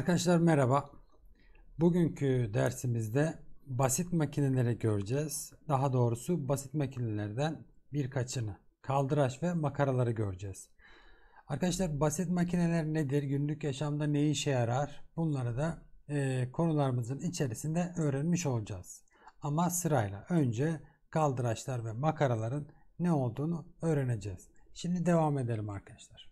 Arkadaşlar merhaba. Bugünkü dersimizde basit makineleri göreceğiz. Daha doğrusu basit makinelerden birkaçını. Kaldıraç ve makaraları göreceğiz. Arkadaşlar basit makineler nedir? Günlük yaşamda ne işe yarar? Bunları da e, konularımızın içerisinde öğrenmiş olacağız. Ama sırayla önce kaldıraçlar ve makaraların ne olduğunu öğreneceğiz. Şimdi devam edelim arkadaşlar.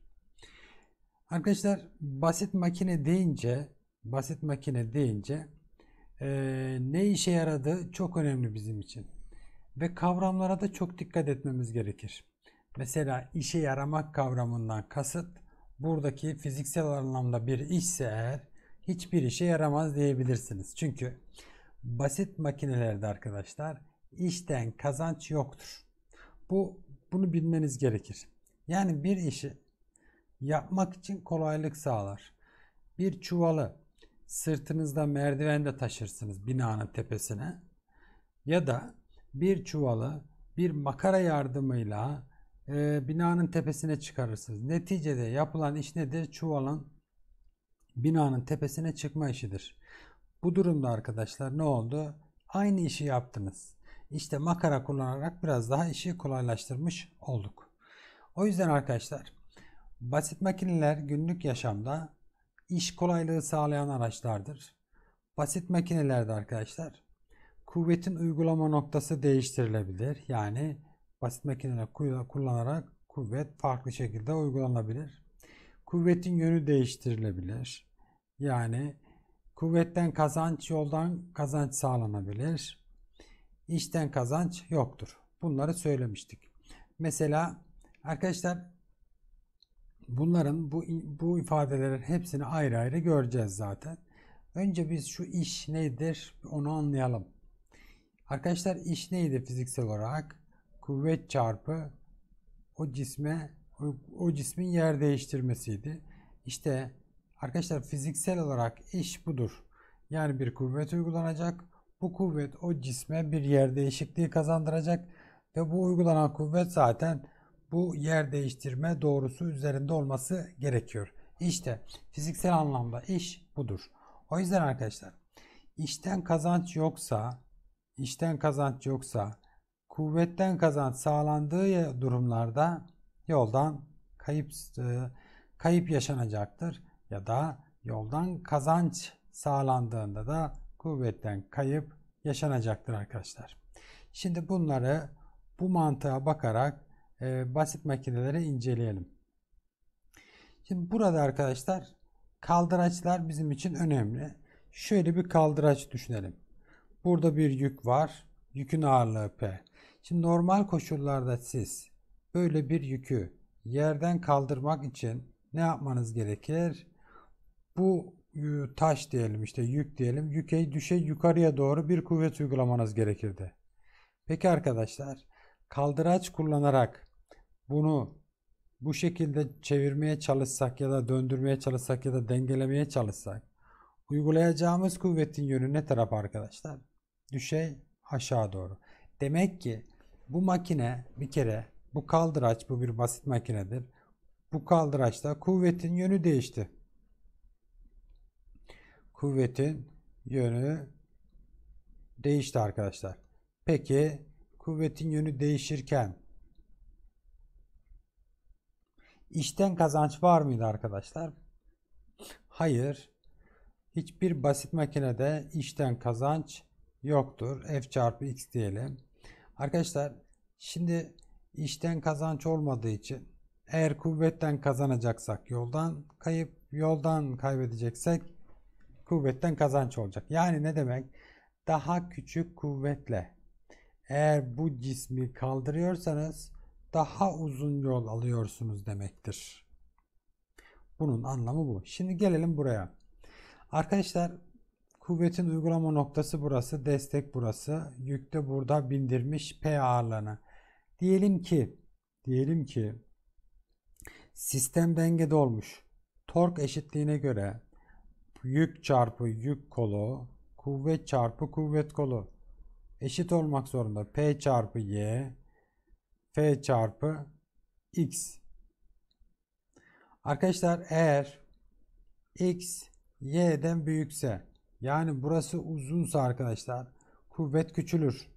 Arkadaşlar basit makine deyince basit makine deyince e, ne işe yaradığı çok önemli bizim için. Ve kavramlara da çok dikkat etmemiz gerekir. Mesela işe yaramak kavramından kasıt buradaki fiziksel anlamda bir işse eğer hiçbir işe yaramaz diyebilirsiniz. Çünkü basit makinelerde arkadaşlar işten kazanç yoktur. Bu bunu bilmeniz gerekir. Yani bir işi yapmak için kolaylık sağlar. Bir çuvalı sırtınızda merdivende taşırsınız binanın tepesine ya da bir çuvalı bir makara yardımıyla e, binanın tepesine çıkarırsınız. Neticede yapılan iş nedir? Çuvalın binanın tepesine çıkma işidir. Bu durumda arkadaşlar ne oldu? Aynı işi yaptınız. İşte makara kullanarak biraz daha işi kolaylaştırmış olduk. O yüzden arkadaşlar Basit makineler günlük yaşamda iş kolaylığı sağlayan araçlardır. Basit makinelerde arkadaşlar kuvvetin uygulama noktası değiştirilebilir. Yani basit makineler kullanarak kuvvet farklı şekilde uygulanabilir. Kuvvetin yönü değiştirilebilir. Yani kuvvetten kazanç, yoldan kazanç sağlanabilir. İşten kazanç yoktur. Bunları söylemiştik. Mesela arkadaşlar bunların bu, bu ifadelerin hepsini ayrı ayrı göreceğiz zaten. Önce biz şu iş nedir onu anlayalım. Arkadaşlar iş neydi fiziksel olarak? Kuvvet çarpı o cisme o, o cismin yer değiştirmesiydi. İşte arkadaşlar fiziksel olarak iş budur. Yani bir kuvvet uygulanacak. Bu kuvvet o cisme bir yer değişikliği kazandıracak ve bu uygulanan kuvvet zaten bu yer değiştirme doğrusu üzerinde olması gerekiyor. İşte fiziksel anlamda iş budur. O yüzden arkadaşlar işten kazanç yoksa işten kazanç yoksa kuvvetten kazanç sağlandığı durumlarda yoldan kayıp e, kayıp yaşanacaktır ya da yoldan kazanç sağlandığında da kuvvetten kayıp yaşanacaktır arkadaşlar. Şimdi bunları bu mantığa bakarak e, basit makineleri inceleyelim. Şimdi burada arkadaşlar kaldıraçlar bizim için önemli. Şöyle bir kaldıraç düşünelim. Burada bir yük var. Yükün ağırlığı P. Şimdi normal koşullarda siz böyle bir yükü yerden kaldırmak için ne yapmanız gerekir? Bu taş diyelim işte yük diyelim. Yüke düşe yukarıya doğru bir kuvvet uygulamanız gerekirdi. Peki arkadaşlar kaldıraç kullanarak bunu bu şekilde çevirmeye çalışsak ya da döndürmeye çalışsak ya da dengelemeye çalışsak uygulayacağımız kuvvetin yönü ne taraf arkadaşlar? Düşey aşağı doğru. Demek ki bu makine bir kere bu kaldıraç bu bir basit makinedir. Bu kaldıraçta kuvvetin yönü değişti. Kuvvetin yönü değişti arkadaşlar. Peki kuvvetin yönü değişirken İşten kazanç var mıydı arkadaşlar? Hayır. Hiçbir basit makinede işten kazanç yoktur. F çarpı X diyelim. Arkadaşlar şimdi işten kazanç olmadığı için eğer kuvvetten kazanacaksak yoldan kayıp yoldan kaybedeceksek kuvvetten kazanç olacak. Yani ne demek? Daha küçük kuvvetle eğer bu cismi kaldırıyorsanız daha uzun yol alıyorsunuz demektir. Bunun anlamı bu. Şimdi gelelim buraya. Arkadaşlar kuvvetin uygulama noktası burası. Destek burası. yük de burada bindirmiş P ağırlığını. Diyelim ki diyelim ki sistem dengede olmuş. Tork eşitliğine göre yük çarpı yük kolu kuvvet çarpı kuvvet kolu eşit olmak zorunda. P çarpı Y F çarpı X. Arkadaşlar eğer X Y'den büyükse yani burası uzunsa arkadaşlar kuvvet küçülür.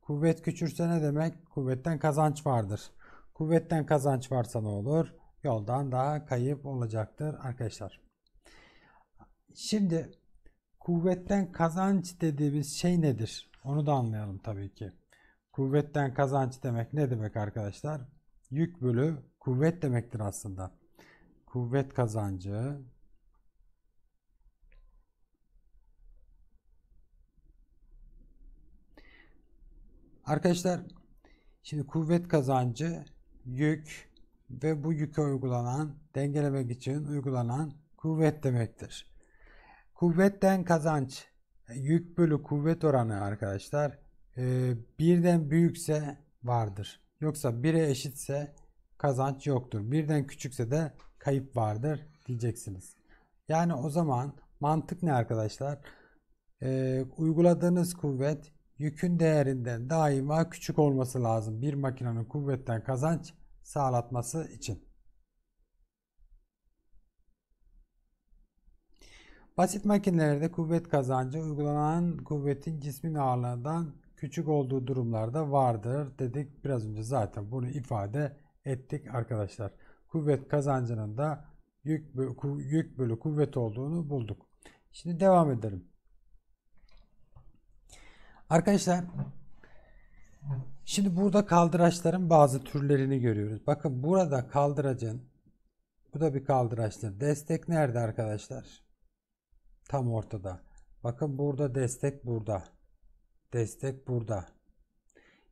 Kuvvet küçülse ne demek? Kuvvetten kazanç vardır. Kuvvetten kazanç varsa ne olur? Yoldan daha kayıp olacaktır arkadaşlar. Şimdi kuvvetten kazanç dediğimiz şey nedir? Onu da anlayalım tabii ki. Kuvvetten kazanç demek ne demek arkadaşlar? Yük bölü kuvvet demektir aslında. Kuvvet kazancı Arkadaşlar şimdi kuvvet kazancı yük ve bu yüke uygulanan dengelemek için uygulanan kuvvet demektir. Kuvvetten kazanç yük bölü kuvvet oranı arkadaşlar e, birden büyükse vardır. Yoksa bire eşitse kazanç yoktur. Birden küçükse de kayıp vardır diyeceksiniz. Yani o zaman mantık ne arkadaşlar? Ee, uyguladığınız kuvvet yükün değerinden daima küçük olması lazım. Bir makinenin kuvvetten kazanç sağlatması için. Basit makinelerde kuvvet kazancı uygulanan kuvvetin cismin ağırlığından küçük olduğu durumlarda vardır dedik. Biraz önce zaten bunu ifade ettik arkadaşlar. Kuvvet kazancının da yük, bölü, yük bölü kuvvet olduğunu bulduk. Şimdi devam edelim. Arkadaşlar şimdi burada kaldıraçların bazı türlerini görüyoruz. Bakın burada kaldıracın bu da bir kaldıraçtır. Destek nerede arkadaşlar? Tam ortada. Bakın burada destek burada. Destek burada.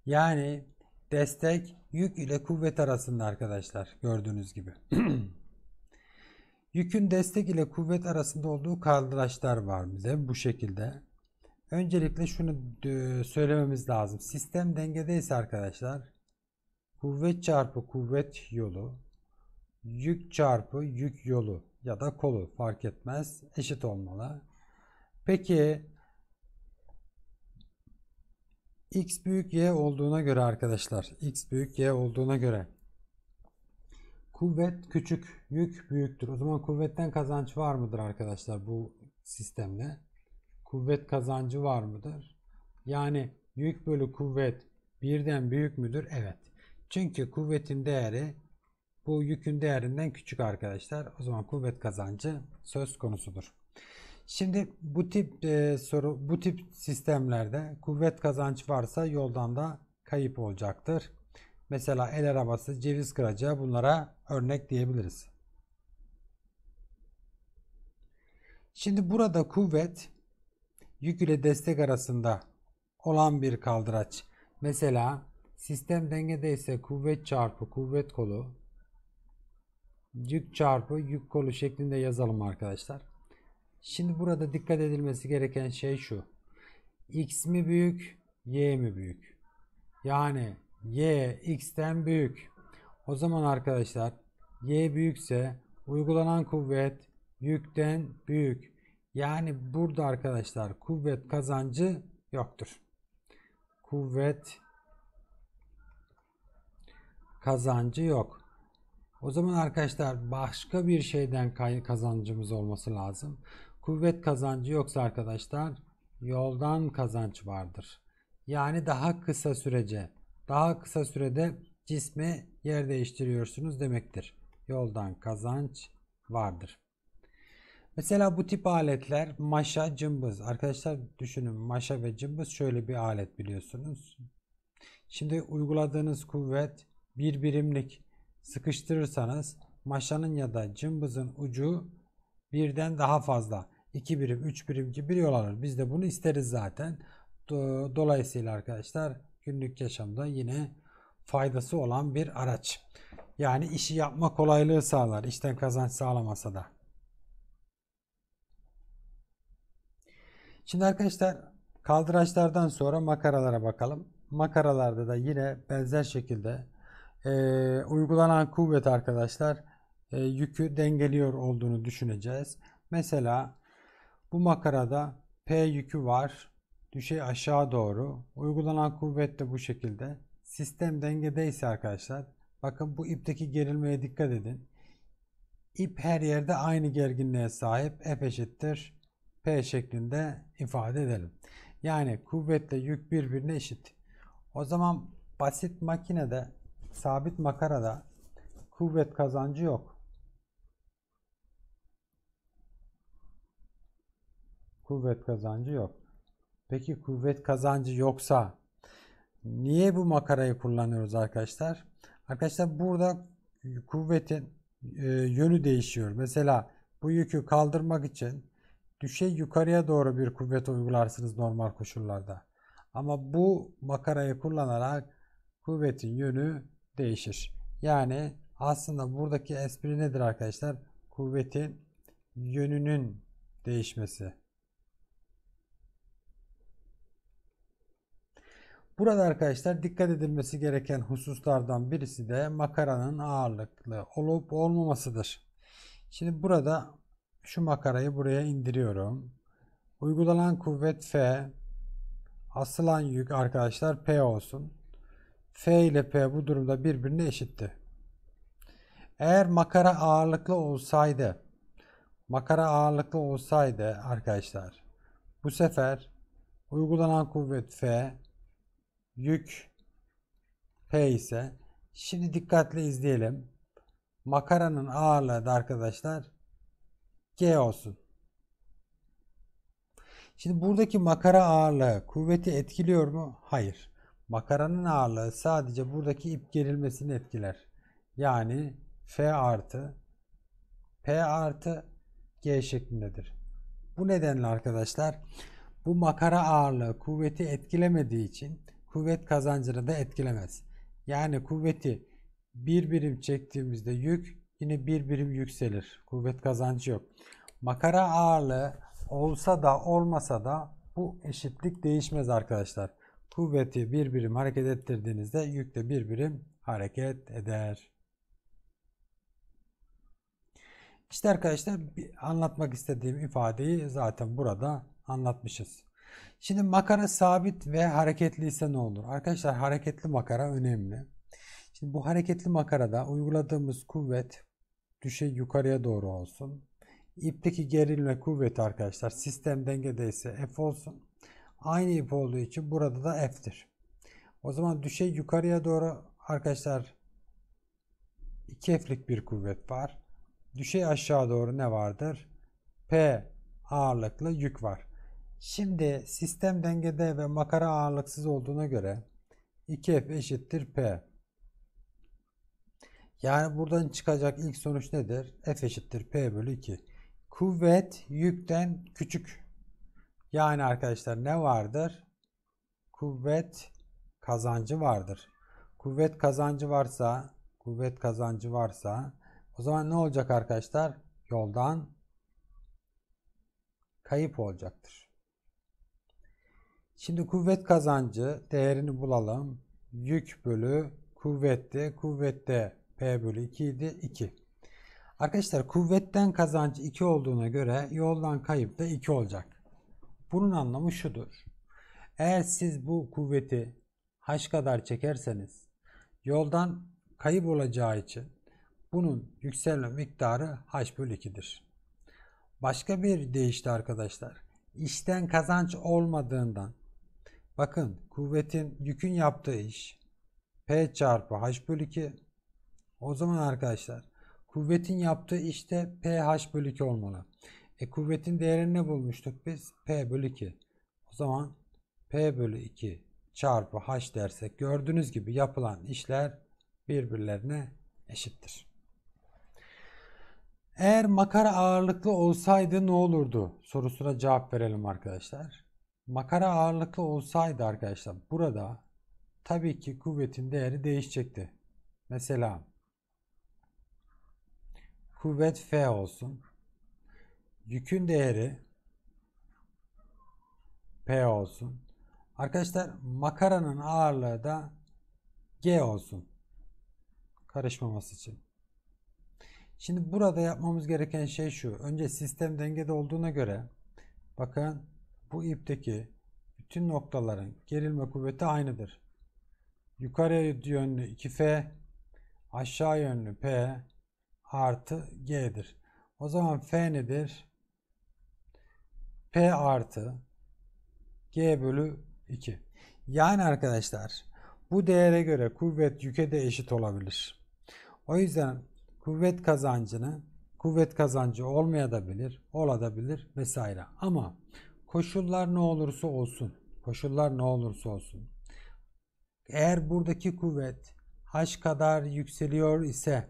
Yani destek yük ile kuvvet arasında arkadaşlar gördüğünüz gibi. Yükün destek ile kuvvet arasında olduğu kaldıraçlar var bize bu şekilde. Öncelikle şunu e, söylememiz lazım. Sistem dengedeyse arkadaşlar kuvvet çarpı kuvvet yolu yük çarpı yük yolu ya da kolu fark etmez eşit olmalı. Peki x büyük y olduğuna göre arkadaşlar x büyük y olduğuna göre kuvvet küçük yük büyüktür. O zaman kuvvetten kazanç var mıdır arkadaşlar bu sistemde? Kuvvet kazancı var mıdır? Yani yük bölü kuvvet birden büyük müdür? Evet. Çünkü kuvvetin değeri bu yükün değerinden küçük arkadaşlar. O zaman kuvvet kazancı söz konusudur. Şimdi bu tip e, soru, bu tip sistemlerde kuvvet kazanç varsa yoldan da kayıp olacaktır. Mesela el arabası, ceviz kıracağı bunlara örnek diyebiliriz. Şimdi burada kuvvet yük ile destek arasında olan bir kaldıraç. Mesela sistem dengede ise kuvvet çarpı kuvvet kolu yük çarpı yük kolu şeklinde yazalım arkadaşlar. Şimdi burada dikkat edilmesi gereken şey şu. X mi büyük, Y mi büyük? Yani Y X'ten büyük. O zaman arkadaşlar Y büyükse uygulanan kuvvet yükten büyük. Yani burada arkadaşlar kuvvet kazancı yoktur. Kuvvet kazancı yok. O zaman arkadaşlar başka bir şeyden kazancımız olması lazım. Kuvvet kazancı yoksa arkadaşlar yoldan kazanç vardır. Yani daha kısa sürece, daha kısa sürede cismi yer değiştiriyorsunuz demektir. Yoldan kazanç vardır. Mesela bu tip aletler maşa, cımbız. Arkadaşlar düşünün maşa ve cımbız şöyle bir alet biliyorsunuz. Şimdi uyguladığınız kuvvet bir birimlik sıkıştırırsanız maşanın ya da cımbızın ucu birden daha fazla 2 birim, 3 birim gibi yol alır. Biz de bunu isteriz zaten. Dolayısıyla arkadaşlar günlük yaşamda yine faydası olan bir araç. Yani işi yapma kolaylığı sağlar. İşten kazanç sağlamasa da. Şimdi arkadaşlar kaldıraçlardan sonra makaralara bakalım. Makaralarda da yine benzer şekilde e, uygulanan kuvvet arkadaşlar e, yükü dengeliyor olduğunu düşüneceğiz. Mesela bu makarada P yükü var. Düşey aşağı doğru. Uygulanan kuvvet de bu şekilde. Sistem dengede ise arkadaşlar. Bakın bu ipteki gerilmeye dikkat edin. İp her yerde aynı gerginliğe sahip. F eşittir P şeklinde ifade edelim. Yani kuvvetle yük birbirine eşit. O zaman basit makinede sabit makarada kuvvet kazancı yok. kuvvet kazancı yok. Peki kuvvet kazancı yoksa niye bu makarayı kullanıyoruz arkadaşlar? Arkadaşlar burada kuvvetin e, yönü değişiyor. Mesela bu yükü kaldırmak için düşey yukarıya doğru bir kuvvet uygularsınız normal koşullarda. Ama bu makarayı kullanarak kuvvetin yönü değişir. Yani aslında buradaki espri nedir arkadaşlar? Kuvvetin yönünün değişmesi. Burada arkadaşlar dikkat edilmesi gereken hususlardan birisi de makaranın ağırlıklı olup olmamasıdır. Şimdi burada şu makarayı buraya indiriyorum. Uygulanan kuvvet F, asılan yük arkadaşlar P olsun. F ile P bu durumda birbirine eşitti. Eğer makara ağırlıklı olsaydı, makara ağırlıklı olsaydı arkadaşlar bu sefer uygulanan kuvvet F yük P ise şimdi dikkatle izleyelim. Makaranın ağırlığı da arkadaşlar G olsun. Şimdi buradaki makara ağırlığı kuvveti etkiliyor mu? Hayır. Makaranın ağırlığı sadece buradaki ip gerilmesini etkiler. Yani F artı P artı G şeklindedir. Bu nedenle arkadaşlar bu makara ağırlığı kuvveti etkilemediği için kuvvet kazancını da etkilemez. Yani kuvveti bir birim çektiğimizde yük yine bir birim yükselir. Kuvvet kazancı yok. Makara ağırlığı olsa da olmasa da bu eşitlik değişmez arkadaşlar. Kuvveti bir birim hareket ettirdiğinizde yük de bir birim hareket eder. İşte arkadaşlar anlatmak istediğim ifadeyi zaten burada anlatmışız. Şimdi makara sabit ve hareketli ise ne olur? Arkadaşlar hareketli makara önemli. Şimdi bu hareketli makarada uyguladığımız kuvvet düşey yukarıya doğru olsun. İpteki gerilme kuvveti arkadaşlar sistem dengedeyse F olsun. Aynı ip olduğu için burada da F'tir. O zaman düşey yukarıya doğru arkadaşlar 2 F'lik bir kuvvet var. Düşey aşağı doğru ne vardır? P ağırlıklı yük var. Şimdi sistem dengede ve makara ağırlıksız olduğuna göre 2F eşittir P. Yani buradan çıkacak ilk sonuç nedir? F eşittir P bölü 2. Kuvvet yükten küçük. Yani arkadaşlar ne vardır? Kuvvet kazancı vardır. Kuvvet kazancı varsa, kuvvet kazancı varsa o zaman ne olacak arkadaşlar? Yoldan kayıp olacaktır. Şimdi kuvvet kazancı değerini bulalım. Yük bölü kuvvette, kuvvette P bölü 2 idi 2. Arkadaşlar kuvvetten kazancı 2 olduğuna göre yoldan kayıp da 2 olacak. Bunun anlamı şudur. Eğer siz bu kuvveti haş kadar çekerseniz yoldan kayıp olacağı için bunun yükselme miktarı h bölü 2'dir. Başka bir deyişle arkadaşlar işten kazanç olmadığından Bakın kuvvetin yükün yaptığı iş P çarpı H bölü 2. O zaman arkadaşlar kuvvetin yaptığı işte PH bölü 2 olmalı. E kuvvetin değerini ne bulmuştuk biz? P bölü 2. O zaman P bölü 2 çarpı H dersek gördüğünüz gibi yapılan işler birbirlerine eşittir. Eğer makara ağırlıklı olsaydı ne olurdu sorusuna cevap verelim arkadaşlar makara ağırlıklı olsaydı arkadaşlar burada tabii ki kuvvetin değeri değişecekti. Mesela kuvvet F olsun. Yükün değeri P olsun. Arkadaşlar makaranın ağırlığı da G olsun. Karışmaması için. Şimdi burada yapmamız gereken şey şu. Önce sistem dengede olduğuna göre bakın bu ipteki bütün noktaların gerilme kuvveti aynıdır. Yukarı yönlü 2F, aşağı yönlü P artı G'dir. O zaman F nedir? P artı G bölü 2. Yani arkadaşlar bu değere göre kuvvet yüke de eşit olabilir. O yüzden kuvvet kazancını kuvvet kazancı olmaya da bilir, olabilir vesaire. Ama Koşullar ne olursa olsun. Koşullar ne olursa olsun. Eğer buradaki kuvvet haş kadar yükseliyor ise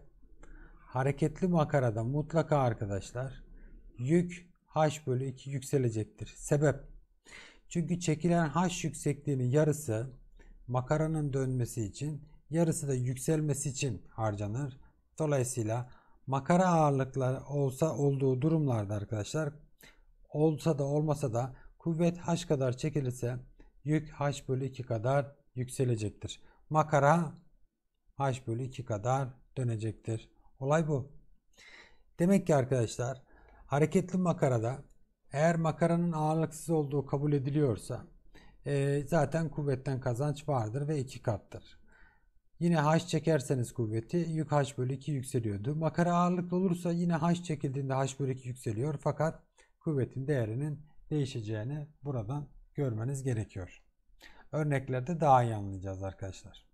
hareketli makarada mutlaka arkadaşlar yük haş bölü 2 yükselecektir. Sebep? Çünkü çekilen haş yüksekliğinin yarısı makaranın dönmesi için yarısı da yükselmesi için harcanır. Dolayısıyla makara ağırlıkları olsa olduğu durumlarda arkadaşlar olsa da olmasa da kuvvet haş kadar çekilirse yük haş bölü 2 kadar yükselecektir. Makara haş bölü 2 kadar dönecektir. Olay bu. Demek ki arkadaşlar hareketli makarada eğer makaranın ağırlıksız olduğu kabul ediliyorsa e, zaten kuvvetten kazanç vardır ve 2 kattır. Yine haş çekerseniz kuvveti yük haş bölü 2 yükseliyordu. Makara ağırlıklı olursa yine haş çekildiğinde haş bölü 2 yükseliyor fakat kuvvetin değerinin değişeceğini buradan görmeniz gerekiyor. Örneklerde daha iyi anlayacağız arkadaşlar.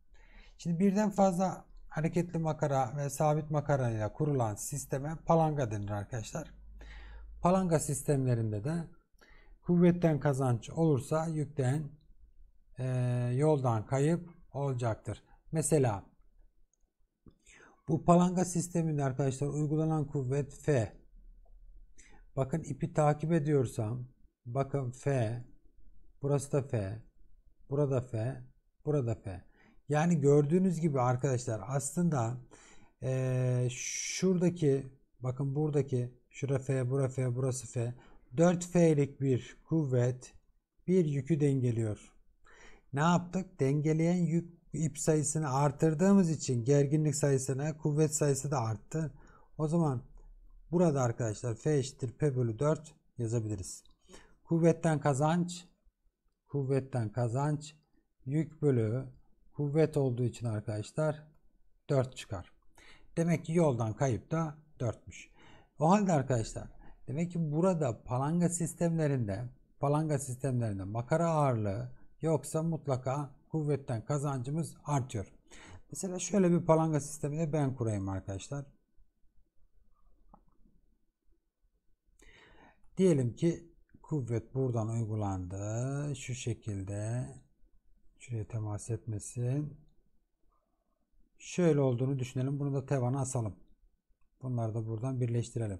Şimdi birden fazla hareketli makara ve sabit makara ile kurulan sisteme palanga denir arkadaşlar. Palanga sistemlerinde de kuvvetten kazanç olursa yükten e, yoldan kayıp olacaktır. Mesela bu palanga sisteminde arkadaşlar uygulanan kuvvet F Bakın ipi takip ediyorsam bakın F burası da F burada F burada F. Yani gördüğünüz gibi arkadaşlar aslında ee, şuradaki bakın buradaki şura F bura F burası F 4 F'lik bir kuvvet bir yükü dengeliyor. Ne yaptık? Dengeleyen yük ip sayısını artırdığımız için gerginlik sayısına kuvvet sayısı da arttı. O zaman Burada arkadaşlar F eşittir P bölü 4 yazabiliriz. Kuvvetten kazanç kuvvetten kazanç yük bölü kuvvet olduğu için arkadaşlar 4 çıkar. Demek ki yoldan kayıp da 4'müş. O halde arkadaşlar demek ki burada palanga sistemlerinde palanga sistemlerinde makara ağırlığı yoksa mutlaka kuvvetten kazancımız artıyor. Mesela şöyle bir palanga sistemini ben kurayım arkadaşlar. Diyelim ki kuvvet buradan uygulandı. Şu şekilde şuraya temas etmesin. Şöyle olduğunu düşünelim. Bunu da tevana asalım. Bunları da buradan birleştirelim.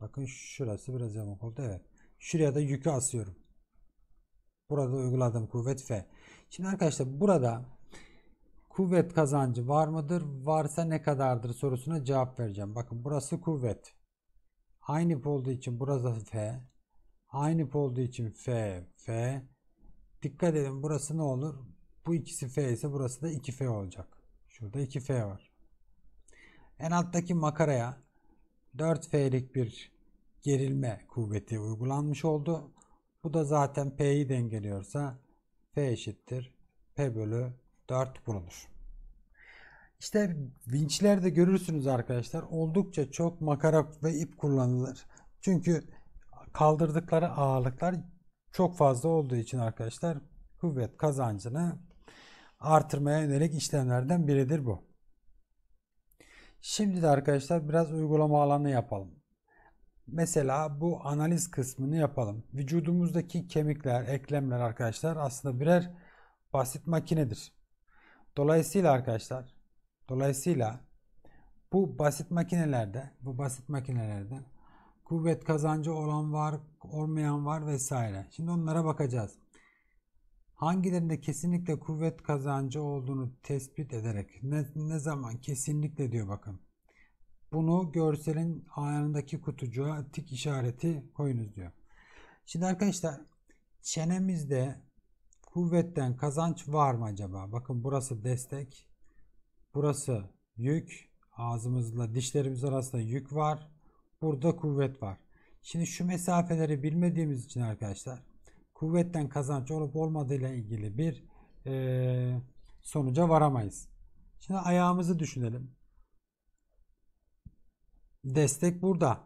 Bakın şurası biraz yamuk oldu. Evet. Şuraya da yükü asıyorum. Burada uyguladığım kuvvet F. Şimdi arkadaşlar burada kuvvet kazancı var mıdır? Varsa ne kadardır sorusuna cevap vereceğim. Bakın burası kuvvet. Aynı ip olduğu için burada F. Aynı ip olduğu için F, F. Dikkat edin burası ne olur? Bu ikisi F ise burası da 2F olacak. Şurada 2F var. En alttaki makaraya 4F'lik bir gerilme kuvveti uygulanmış oldu. Bu da zaten P'yi dengeliyorsa F eşittir P bölü 4 bulunur. İşte vinçlerde görürsünüz arkadaşlar oldukça çok makara ve ip kullanılır. Çünkü kaldırdıkları ağırlıklar çok fazla olduğu için arkadaşlar kuvvet kazancını artırmaya yönelik işlemlerden biridir bu. Şimdi de arkadaşlar biraz uygulama alanı yapalım. Mesela bu analiz kısmını yapalım. Vücudumuzdaki kemikler, eklemler arkadaşlar aslında birer basit makinedir. Dolayısıyla arkadaşlar Dolayısıyla bu basit makinelerde, bu basit makinelerde kuvvet kazancı olan var, olmayan var vesaire. Şimdi onlara bakacağız. Hangilerinde kesinlikle kuvvet kazancı olduğunu tespit ederek ne, ne zaman kesinlikle diyor bakın. Bunu görselin ayarındaki kutucuğa tik işareti koyunuz diyor. Şimdi arkadaşlar çenemizde kuvvetten kazanç var mı acaba? Bakın burası destek. Burası yük. Ağzımızla dişlerimiz arasında yük var. Burada kuvvet var. Şimdi şu mesafeleri bilmediğimiz için arkadaşlar kuvvetten kazanç olup olmadığıyla ilgili bir e, sonuca varamayız. Şimdi ayağımızı düşünelim. Destek burada.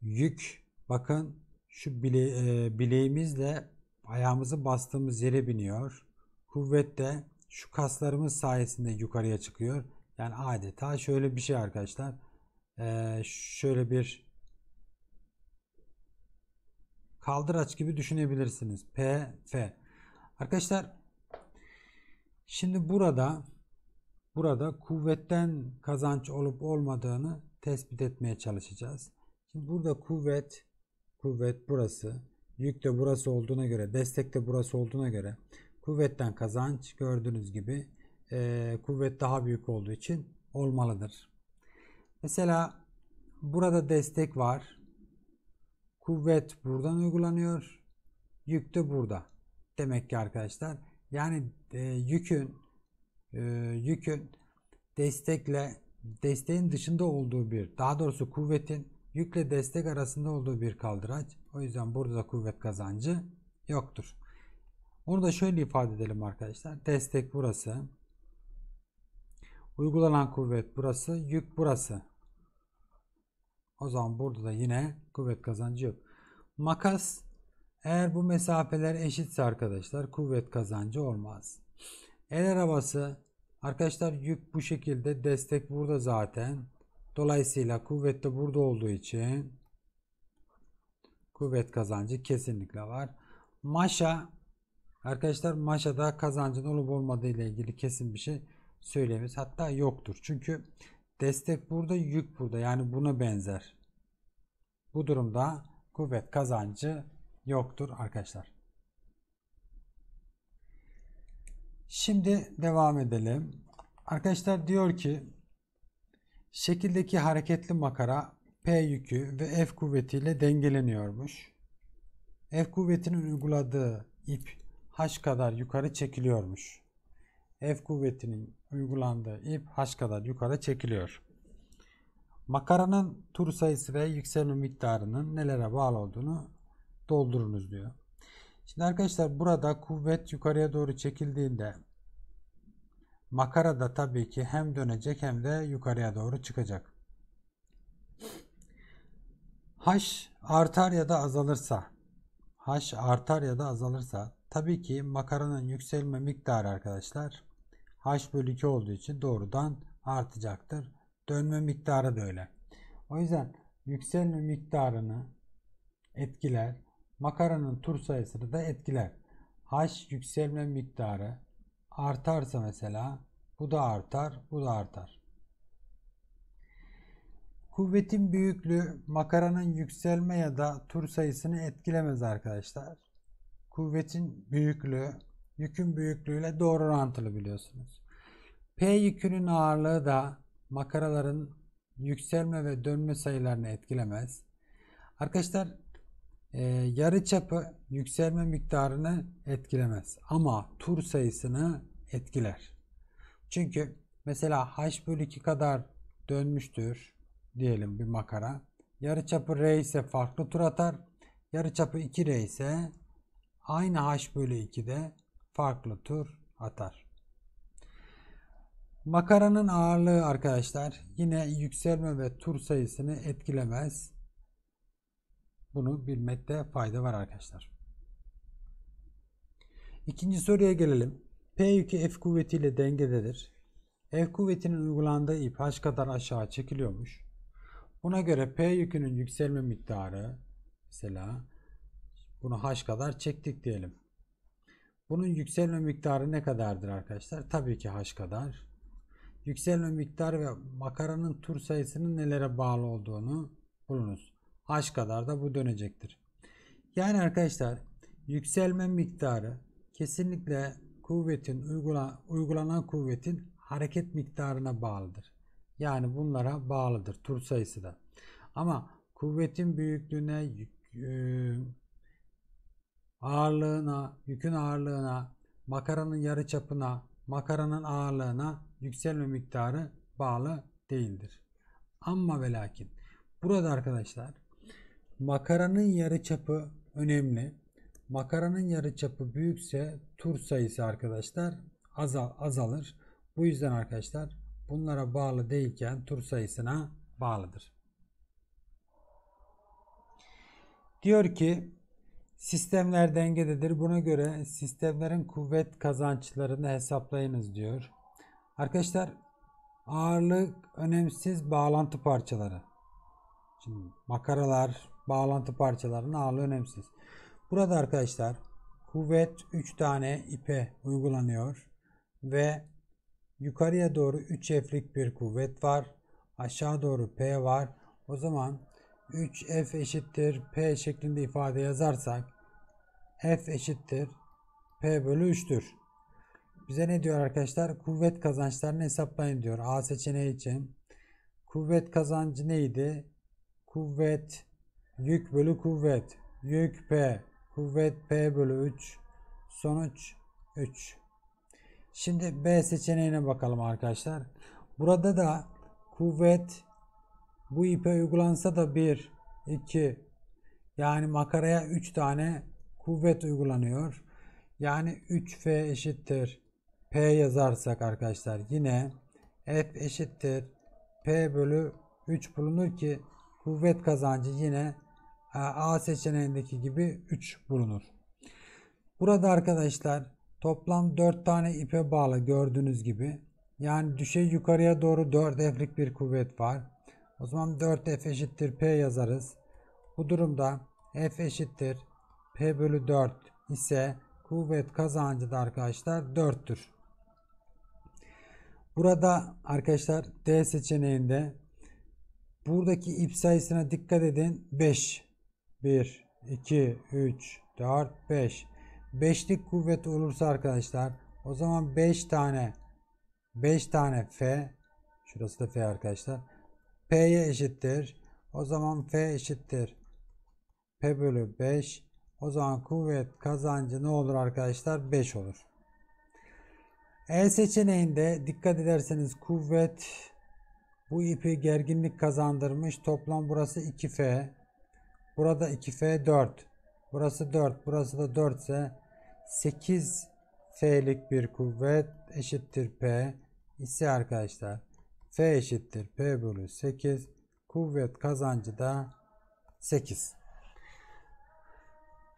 Yük bakın şu bile, e, bileğimizle ayağımızı bastığımız yere biniyor. Kuvvet de şu kaslarımız sayesinde yukarıya çıkıyor. Yani adeta şöyle bir şey arkadaşlar. Ee, şöyle bir kaldıraç gibi düşünebilirsiniz. P, F. Arkadaşlar şimdi burada burada kuvvetten kazanç olup olmadığını tespit etmeye çalışacağız. Şimdi burada kuvvet kuvvet burası. Yük de burası olduğuna göre, destek de burası olduğuna göre kuvvetten kazanç gördüğünüz gibi e, kuvvet daha büyük olduğu için olmalıdır. Mesela burada destek var. Kuvvet buradan uygulanıyor. Yük de burada. Demek ki arkadaşlar yani e, yükün e, yükün destekle desteğin dışında olduğu bir daha doğrusu kuvvetin yükle destek arasında olduğu bir kaldıraç. O yüzden burada kuvvet kazancı yoktur. Onu da şöyle ifade edelim arkadaşlar. Destek burası. Uygulanan kuvvet burası. Yük burası. O zaman burada da yine kuvvet kazancı yok. Makas eğer bu mesafeler eşitse arkadaşlar kuvvet kazancı olmaz. El arabası arkadaşlar yük bu şekilde destek burada zaten. Dolayısıyla kuvvet de burada olduğu için kuvvet kazancı kesinlikle var. Maşa Arkadaşlar Maşa'da kazancın olup olmadığı ile ilgili kesin bir şey söylemiyoruz. Hatta yoktur. Çünkü destek burada, yük burada. Yani buna benzer. Bu durumda kuvvet kazancı yoktur arkadaşlar. Şimdi devam edelim. Arkadaşlar diyor ki şekildeki hareketli makara P yükü ve F kuvvetiyle dengeleniyormuş. F kuvvetinin uyguladığı ip h kadar yukarı çekiliyormuş. F kuvvetinin uygulandığı ip h kadar yukarı çekiliyor. Makaranın tur sayısı ve yükselme miktarının nelere bağlı olduğunu doldurunuz diyor. Şimdi arkadaşlar burada kuvvet yukarıya doğru çekildiğinde makara da tabii ki hem dönecek hem de yukarıya doğru çıkacak. H artar ya da azalırsa H artar ya da azalırsa Tabii ki makaranın yükselme miktarı arkadaşlar h bölü 2 olduğu için doğrudan artacaktır. Dönme miktarı da öyle. O yüzden yükselme miktarını etkiler. Makaranın tur sayısını da etkiler. H yükselme miktarı artarsa mesela bu da artar, bu da artar. Kuvvetin büyüklüğü makaranın yükselme ya da tur sayısını etkilemez arkadaşlar kuvvetin büyüklüğü yükün büyüklüğüyle doğru orantılı biliyorsunuz. P yükünün ağırlığı da makaraların yükselme ve dönme sayılarını etkilemez. Arkadaşlar e, yarı çapı yükselme miktarını etkilemez ama tur sayısını etkiler. Çünkü mesela h bölü 2 kadar dönmüştür diyelim bir makara. Yarı çapı r ise farklı tur atar. Yarı çapı 2 r ise aynı h bölü 2'de farklı tur atar. Makaranın ağırlığı arkadaşlar yine yükselme ve tur sayısını etkilemez. Bunu bilmekte fayda var arkadaşlar. İkinci soruya gelelim. P yükü F kuvvetiyle dengededir. F kuvvetinin uygulandığı ip H kadar aşağı çekiliyormuş. Buna göre P yükünün yükselme miktarı mesela bunu h kadar çektik diyelim. Bunun yükselme miktarı ne kadardır arkadaşlar? Tabii ki h kadar. Yükselme miktarı ve makaranın tur sayısının nelere bağlı olduğunu bulunuz. h kadar da bu dönecektir. Yani arkadaşlar yükselme miktarı kesinlikle kuvvetin uygula, uygulanan kuvvetin hareket miktarına bağlıdır. Yani bunlara bağlıdır tur sayısı da. Ama kuvvetin büyüklüğüne e, ağırlığına, yükün ağırlığına, makaranın yarı çapına, makaranın ağırlığına yükselme miktarı bağlı değildir. Ama ve lakin burada arkadaşlar makaranın yarı çapı önemli. Makaranın yarı çapı büyükse tur sayısı arkadaşlar azal, azalır. Bu yüzden arkadaşlar bunlara bağlı değilken tur sayısına bağlıdır. Diyor ki Sistemler dengededir. Buna göre sistemlerin kuvvet kazançlarını hesaplayınız diyor. Arkadaşlar ağırlık önemsiz bağlantı parçaları. Şimdi makaralar, bağlantı parçalarının ağırlığı önemsiz. Burada arkadaşlar kuvvet 3 tane ipe uygulanıyor ve yukarıya doğru 3 F'lik bir kuvvet var. Aşağı doğru P var. O zaman 3f eşittir p şeklinde ifade yazarsak f eşittir p bölü 3'tür. Bize ne diyor arkadaşlar? Kuvvet kazançlarını hesaplayın diyor. A seçeneği için. Kuvvet kazancı neydi? Kuvvet yük bölü kuvvet. Yük p. Kuvvet p bölü 3. Sonuç 3. Şimdi B seçeneğine bakalım arkadaşlar. Burada da kuvvet bu ipe uygulansa da 1, 2 yani makaraya 3 tane kuvvet uygulanıyor. Yani 3F eşittir P yazarsak arkadaşlar yine F eşittir P bölü 3 bulunur ki kuvvet kazancı yine e, A seçeneğindeki gibi 3 bulunur. Burada arkadaşlar toplam 4 tane ipe bağlı gördüğünüz gibi. Yani düşe yukarıya doğru 4 F'lik bir kuvvet var. O zaman 4f eşittir p yazarız. Bu durumda f eşittir p bölü 4 ise kuvvet kazancı da arkadaşlar 4'tür. Burada arkadaşlar D seçeneğinde buradaki ip sayısına dikkat edin. 5 1 2 3 4 5 5'lik kuvvet olursa arkadaşlar o zaman 5 tane 5 tane F şurası da F arkadaşlar P'ye eşittir. O zaman F eşittir. P bölü 5. O zaman kuvvet kazancı ne olur arkadaşlar? 5 olur. E seçeneğinde dikkat ederseniz kuvvet bu ipi gerginlik kazandırmış. Toplam burası 2F. Burada 2F 4. Burası 4. Burası da 4 ise 8 F'lik bir kuvvet eşittir P ise arkadaşlar F eşittir P bölü 8. Kuvvet kazancı da 8.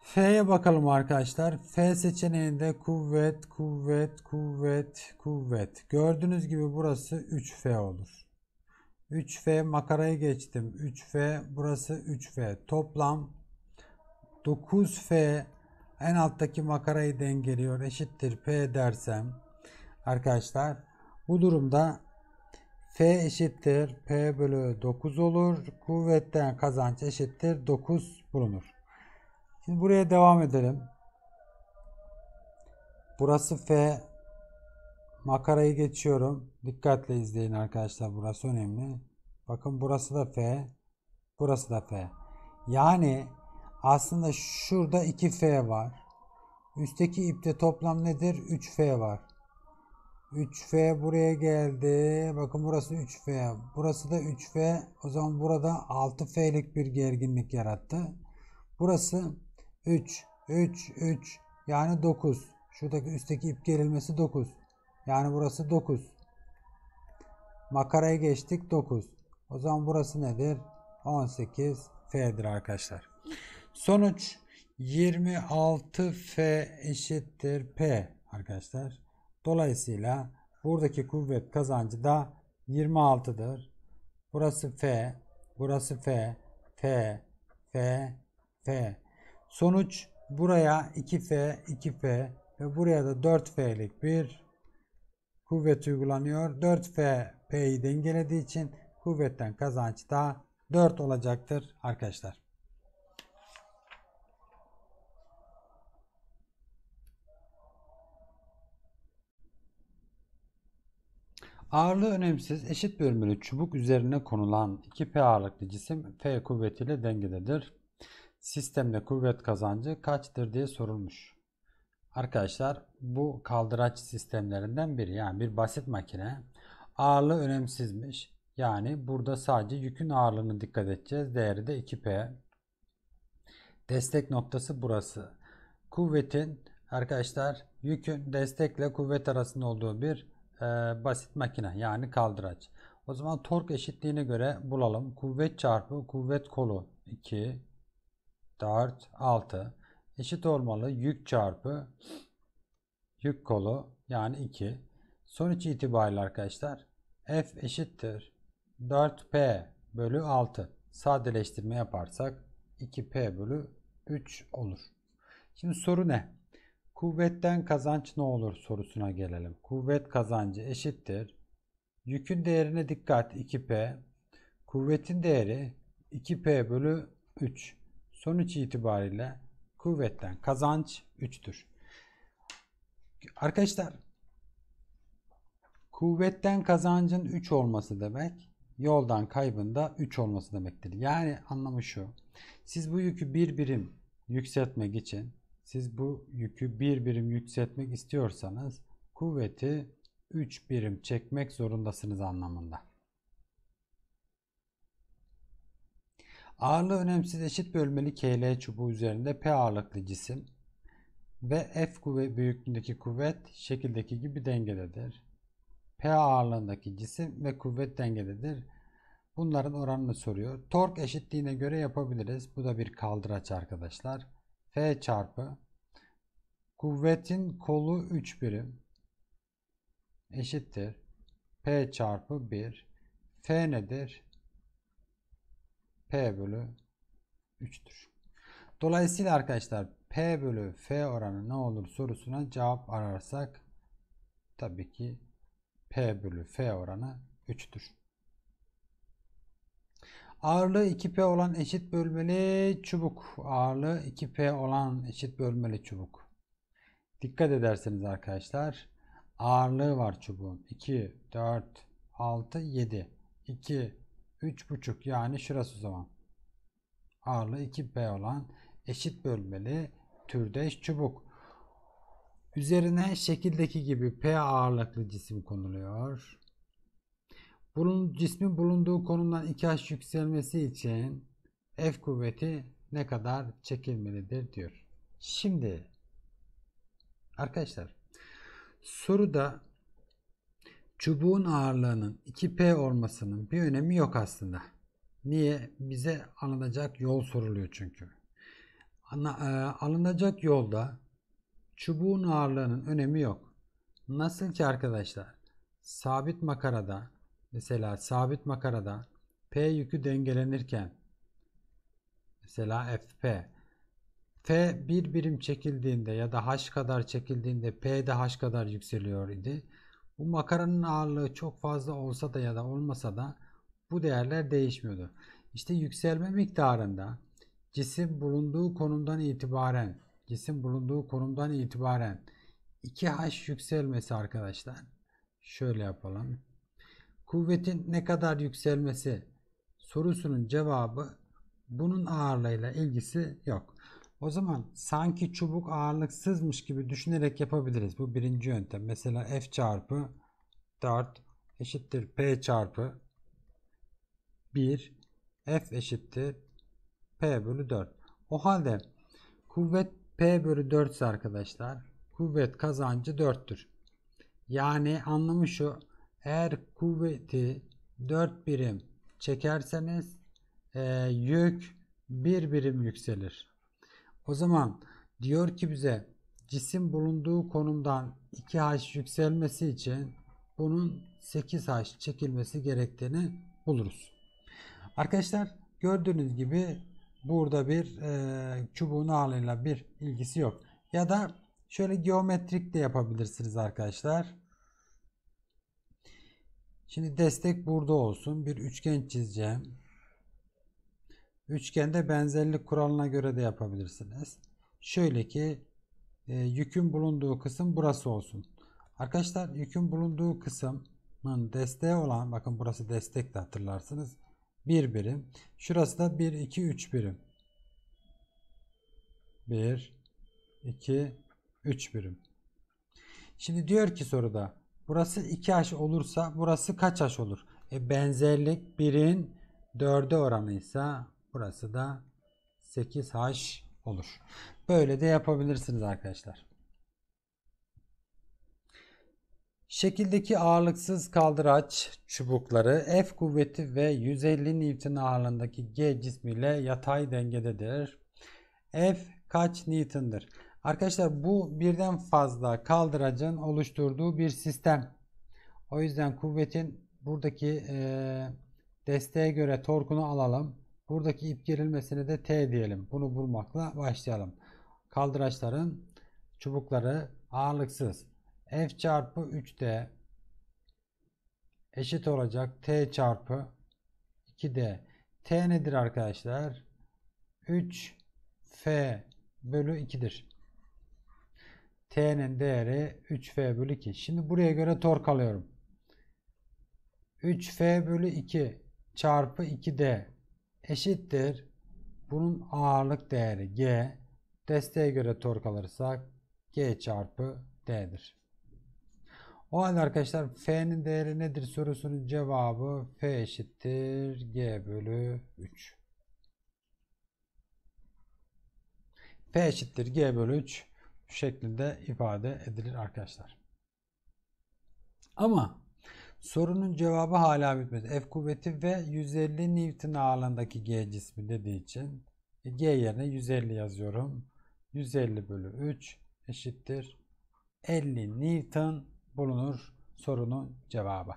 F'ye bakalım arkadaşlar. F seçeneğinde kuvvet, kuvvet, kuvvet, kuvvet. Gördüğünüz gibi burası 3F olur. 3F makarayı geçtim. 3F burası 3F. Toplam 9F en alttaki makarayı dengeliyor. Eşittir P dersem arkadaşlar bu durumda F eşittir P bölü 9 olur. Kuvvetten kazanç eşittir 9 bulunur. Şimdi buraya devam edelim. Burası F. Makarayı geçiyorum. Dikkatle izleyin arkadaşlar. Burası önemli. Bakın burası da F. Burası da F. Yani aslında şurada 2F var. Üstteki ipte toplam nedir? 3F var. 3F buraya geldi. Bakın burası 3F. Burası da 3F. O zaman burada 6F'lik bir gerginlik yarattı. Burası 3, 3, 3 yani 9. Şuradaki üstteki ip gerilmesi 9. Yani burası 9. Makaraya geçtik 9. O zaman burası nedir? 18 F'dir arkadaşlar. Sonuç 26 F eşittir P arkadaşlar. Dolayısıyla buradaki kuvvet kazancı da 26'dır. Burası F, burası F, F, F, F. Sonuç buraya 2F, 2F ve buraya da 4F'lik bir kuvvet uygulanıyor. 4F P'yi dengelediği için kuvvetten kazanç da 4 olacaktır arkadaşlar. Ağırlığı önemsiz eşit bölümlü çubuk üzerine konulan 2P ağırlıklı cisim F kuvvetiyle dengededir. Sistemde kuvvet kazancı kaçtır diye sorulmuş. Arkadaşlar bu kaldıraç sistemlerinden biri yani bir basit makine ağırlığı önemsizmiş. Yani burada sadece yükün ağırlığını dikkat edeceğiz. Değeri de 2P. Destek noktası burası. Kuvvetin arkadaşlar yükün destekle kuvvet arasında olduğu bir e, basit makine yani kaldıraç. O zaman tork eşitliğine göre bulalım. Kuvvet çarpı kuvvet kolu 2, 4, 6 eşit olmalı. Yük çarpı yük kolu yani 2. Sonuç itibariyle arkadaşlar F eşittir 4P bölü 6. Sadeleştirme yaparsak 2P bölü 3 olur. Şimdi soru ne? Kuvvetten kazanç ne olur sorusuna gelelim. Kuvvet kazancı eşittir. Yükün değerine dikkat 2P. Kuvvetin değeri 2P bölü 3. Sonuç itibariyle kuvvetten kazanç 3'tür. Arkadaşlar kuvvetten kazancın 3 olması demek yoldan kaybın da 3 olması demektir. Yani anlamı şu. Siz bu yükü bir birim yükseltmek için siz bu yükü bir birim yükseltmek istiyorsanız kuvveti 3 birim çekmek zorundasınız anlamında. Ağırlığı önemsiz eşit bölmeli KL çubuğu üzerinde P ağırlıklı cisim ve F kuvvet büyüklüğündeki kuvvet şekildeki gibi dengededir. P ağırlığındaki cisim ve kuvvet dengededir. Bunların oranını soruyor. Tork eşitliğine göre yapabiliriz. Bu da bir kaldıraç arkadaşlar. F çarpı kuvvetin kolu 3 birim eşittir P çarpı 1 F nedir? P bölü 3'tür. Dolayısıyla arkadaşlar P bölü F oranı ne olur sorusuna cevap ararsak tabii ki P bölü F oranı 3'tür. Ağırlığı 2P olan eşit bölmeli çubuk. Ağırlığı 2P olan eşit bölmeli çubuk. Dikkat ederseniz arkadaşlar ağırlığı var çubuğun. 2, 4, 6, 7. 2, 3,5 yani şurası o zaman. Ağırlığı 2P olan eşit bölmeli türdeş çubuk. Üzerine şekildeki gibi P ağırlıklı cisim konuluyor. Bunun cismin bulunduğu konumdan 2H yükselmesi için F kuvveti ne kadar çekilmelidir diyor. Şimdi arkadaşlar soruda çubuğun ağırlığının 2P olmasının bir önemi yok aslında. Niye? Bize alınacak yol soruluyor çünkü. E, alınacak yolda çubuğun ağırlığının önemi yok. Nasıl ki arkadaşlar sabit makarada Mesela sabit makarada P yükü dengelenirken mesela FP F bir birim çekildiğinde ya da H kadar çekildiğinde P de H kadar yükseliyor idi. Bu makaranın ağırlığı çok fazla olsa da ya da olmasa da bu değerler değişmiyordu. İşte yükselme miktarında cisim bulunduğu konumdan itibaren cisim bulunduğu konumdan itibaren 2H yükselmesi arkadaşlar. Şöyle yapalım. Kuvvetin ne kadar yükselmesi sorusunun cevabı bunun ağırlığıyla ilgisi yok. O zaman sanki çubuk ağırlıksızmış gibi düşünerek yapabiliriz. Bu birinci yöntem. Mesela F çarpı 4 eşittir P çarpı 1 F eşittir P bölü 4. O halde kuvvet P bölü 4 ise arkadaşlar kuvvet kazancı 4'tür. Yani anlamı şu eğer kuvveti 4 birim çekerseniz e, yük 1 birim yükselir. O zaman diyor ki bize cisim bulunduğu konumdan 2H yükselmesi için bunun 8H çekilmesi gerektiğini buluruz. Arkadaşlar gördüğünüz gibi burada bir e, çubuğun ağırlığıyla bir ilgisi yok. Ya da şöyle geometrik de yapabilirsiniz arkadaşlar. Şimdi destek burada olsun. Bir üçgen çizeceğim. Üçgende benzerlik kuralına göre de yapabilirsiniz. Şöyle ki e, yükün bulunduğu kısım burası olsun. Arkadaşlar yükün bulunduğu kısımın desteği olan bakın burası destek de hatırlarsınız. bir birim. Şurası da 1, 2, 3 birim. 1, 2, 3 birim. Şimdi diyor ki soruda Burası 2H olursa burası kaç H olur? E benzerlik 1'in 4'e oranıysa burası da 8 haş olur. Böyle de yapabilirsiniz arkadaşlar. Şekildeki ağırlıksız kaldıraç çubukları F kuvveti ve 150 Newton ağırlığındaki G cismiyle yatay dengededir. F kaç Newton'dır? Arkadaşlar bu birden fazla kaldıracın oluşturduğu bir sistem. O yüzden kuvvetin buradaki e, desteğe göre torkunu alalım. Buradaki ip gerilmesini de T diyelim. Bunu bulmakla başlayalım. Kaldıraçların çubukları ağırlıksız. F çarpı 3D eşit olacak T çarpı 2D. T nedir arkadaşlar? 3F bölü 2'dir. T'nin değeri 3F bölü 2. Şimdi buraya göre tork alıyorum. 3F bölü 2 çarpı 2D eşittir. Bunun ağırlık değeri G. Desteğe göre tork alırsak G çarpı D'dir. O halde arkadaşlar F'nin değeri nedir sorusunun cevabı F eşittir G bölü 3. F eşittir G bölü 3 şeklinde ifade edilir arkadaşlar. Ama sorunun cevabı hala bitmedi. F kuvveti ve 150 Newton ağırlığındaki G cismi dediği için G yerine 150 yazıyorum. 150 bölü 3 eşittir 50 Newton bulunur sorunun cevabı.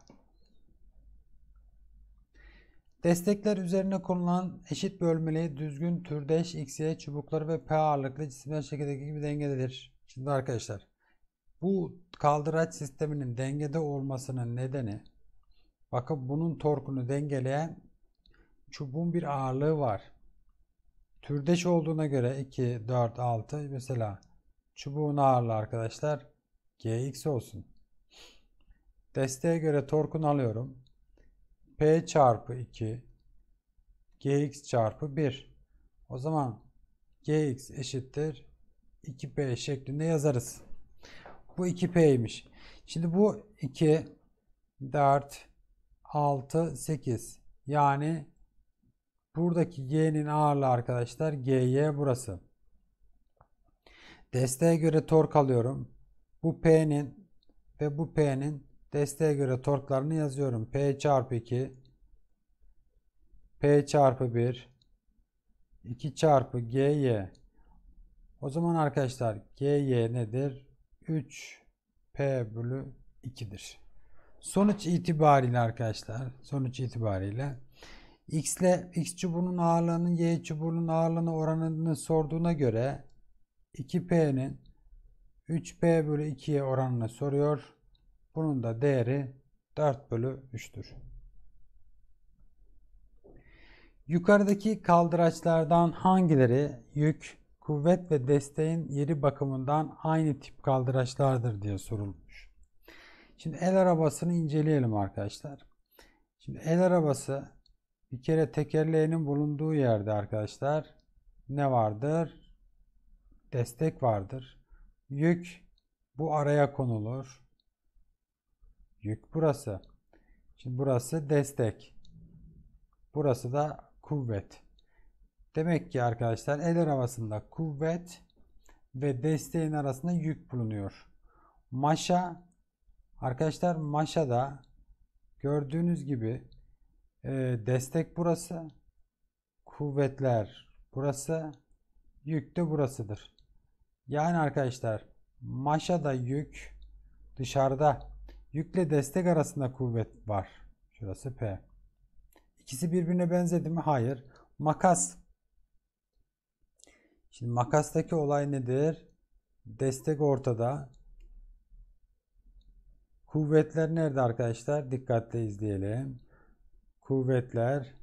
Destekler üzerine konulan eşit bölmeli, düzgün, türdeş, xy çubukları ve p ağırlıklı cisimler şekildeki gibi dengededir. Şimdi arkadaşlar bu kaldıraç sisteminin dengede olmasının nedeni bakın bunun torkunu dengeleyen çubuğun bir ağırlığı var. Türdeş olduğuna göre 2, 4, 6 mesela çubuğun ağırlığı arkadaşlar gx olsun. Desteğe göre torkunu alıyorum. P çarpı 2 Gx çarpı 1. O zaman Gx eşittir 2P şeklinde yazarız. Bu 2P'ymiş. Şimdi bu 2 4 6 8 yani buradaki G'nin ağırlığı arkadaşlar GY burası. Desteğe göre tork alıyorum. Bu P'nin ve bu P'nin Desteğe göre torklarını yazıyorum. P çarpı 2 P çarpı 1 2 çarpı GY O zaman arkadaşlar GY nedir? 3 P bölü 2'dir. Sonuç itibariyle arkadaşlar sonuç itibariyle x ile x çubuğunun ağırlığının y çubuğunun ağırlığına oranını sorduğuna göre 2p'nin 3p bölü 2'ye oranını soruyor. Bunun da değeri 4 bölü 3'tür. Yukarıdaki kaldıraçlardan hangileri yük, kuvvet ve desteğin yeri bakımından aynı tip kaldıraçlardır diye sorulmuş. Şimdi el arabasını inceleyelim arkadaşlar. Şimdi el arabası bir kere tekerleğinin bulunduğu yerde arkadaşlar ne vardır? Destek vardır. Yük bu araya konulur. Yük burası. Şimdi burası destek. Burası da kuvvet. Demek ki arkadaşlar el arabasında kuvvet ve desteğin arasında yük bulunuyor. Maşa arkadaşlar maşada gördüğünüz gibi e, destek burası, kuvvetler burası, yük de burasıdır. Yani arkadaşlar maşada yük dışarıda Yükle destek arasında kuvvet var. Şurası P. İkisi birbirine benzedi mi? Hayır. Makas. Şimdi makastaki olay nedir? Destek ortada. Kuvvetler nerede arkadaşlar? Dikkatle izleyelim. Kuvvetler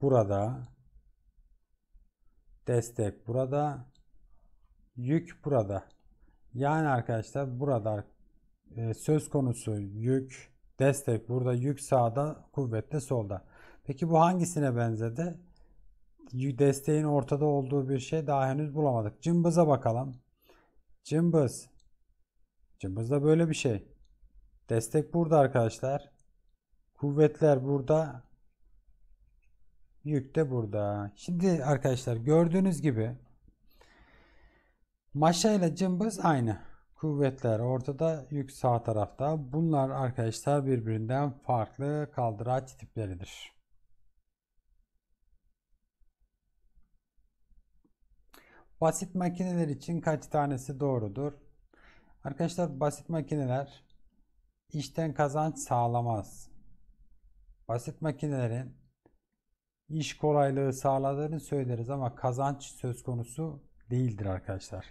burada. Destek burada. Yük burada. Yani arkadaşlar burada ee, söz konusu yük, destek. Burada yük sağda, kuvvet de solda. Peki bu hangisine benzedi? Desteğin ortada olduğu bir şey daha henüz bulamadık. Cımbıza bakalım. Cımbız. Cımbız da böyle bir şey. Destek burada arkadaşlar. Kuvvetler burada. Yük de burada. Şimdi arkadaşlar gördüğünüz gibi maşa ile cımbız aynı. Kuvvetler ortada, yük sağ tarafta. Bunlar arkadaşlar birbirinden farklı kaldıraç tipleridir. Basit makineler için kaç tanesi doğrudur? Arkadaşlar basit makineler işten kazanç sağlamaz. Basit makinelerin iş kolaylığı sağladığını söyleriz ama kazanç söz konusu değildir arkadaşlar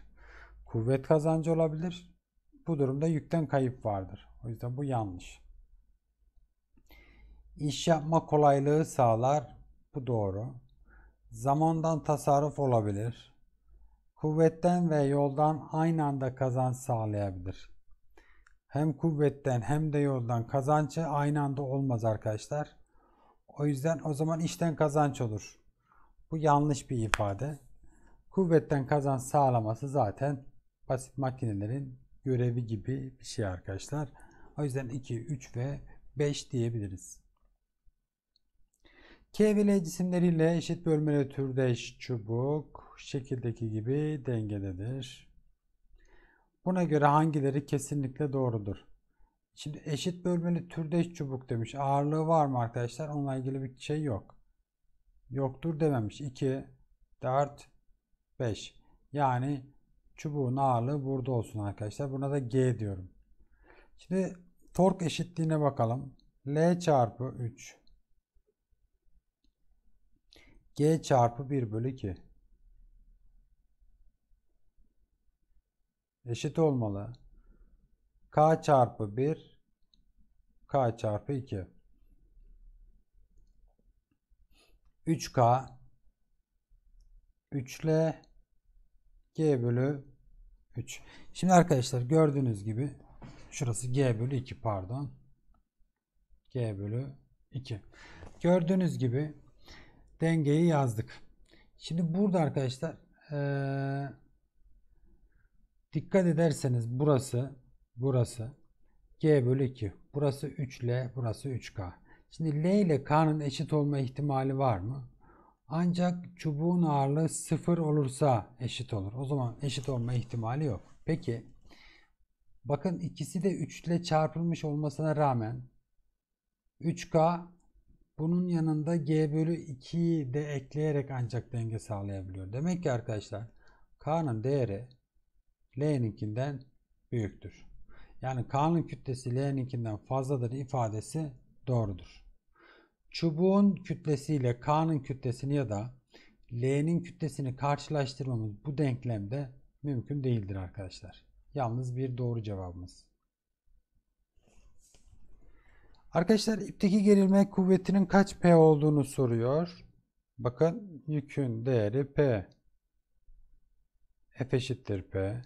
kuvvet kazancı olabilir. Bu durumda yükten kayıp vardır. O yüzden bu yanlış. İş yapma kolaylığı sağlar. Bu doğru. Zamandan tasarruf olabilir. Kuvvetten ve yoldan aynı anda kazanç sağlayabilir. Hem kuvvetten hem de yoldan kazancı aynı anda olmaz arkadaşlar. O yüzden o zaman işten kazanç olur. Bu yanlış bir ifade. Kuvvetten kazanç sağlaması zaten basit makinelerin görevi gibi bir şey arkadaşlar. O yüzden 2, 3 ve 5 diyebiliriz. K ve L cisimleriyle eşit bölmeli türdeş çubuk şekildeki gibi dengededir. Buna göre hangileri kesinlikle doğrudur? Şimdi eşit bölmeli türdeş çubuk demiş. Ağırlığı var mı arkadaşlar? Onunla ilgili bir şey yok. Yoktur dememiş. 2, 4, 5. Yani çubuğun ağırlığı burada olsun arkadaşlar. Buna da G diyorum. Şimdi tork eşitliğine bakalım. L çarpı 3 G çarpı 1 bölü 2 eşit olmalı. K çarpı 1 K çarpı 2 3K 3L G bölü 3. Şimdi arkadaşlar gördüğünüz gibi şurası G bölü 2 pardon. G bölü 2. Gördüğünüz gibi dengeyi yazdık. Şimdi burada arkadaşlar ee, dikkat ederseniz burası burası G bölü 2. Burası 3L burası 3K. Şimdi L ile K'nın eşit olma ihtimali var mı? Ancak çubuğun ağırlığı sıfır olursa eşit olur. O zaman eşit olma ihtimali yok. Peki bakın ikisi de 3 ile çarpılmış olmasına rağmen 3K bunun yanında G bölü 2'yi de ekleyerek ancak denge sağlayabiliyor. Demek ki arkadaşlar K'nın değeri L'ninkinden büyüktür. Yani K'nın kütlesi L'ninkinden fazladır ifadesi doğrudur. Çubuğun kütlesiyle K'nın kütlesini ya da L'nin kütlesini karşılaştırmamız bu denklemde mümkün değildir arkadaşlar. Yalnız bir doğru cevabımız. Arkadaşlar ipteki gerilme kuvvetinin kaç P olduğunu soruyor. Bakın yükün değeri P. F eşittir P.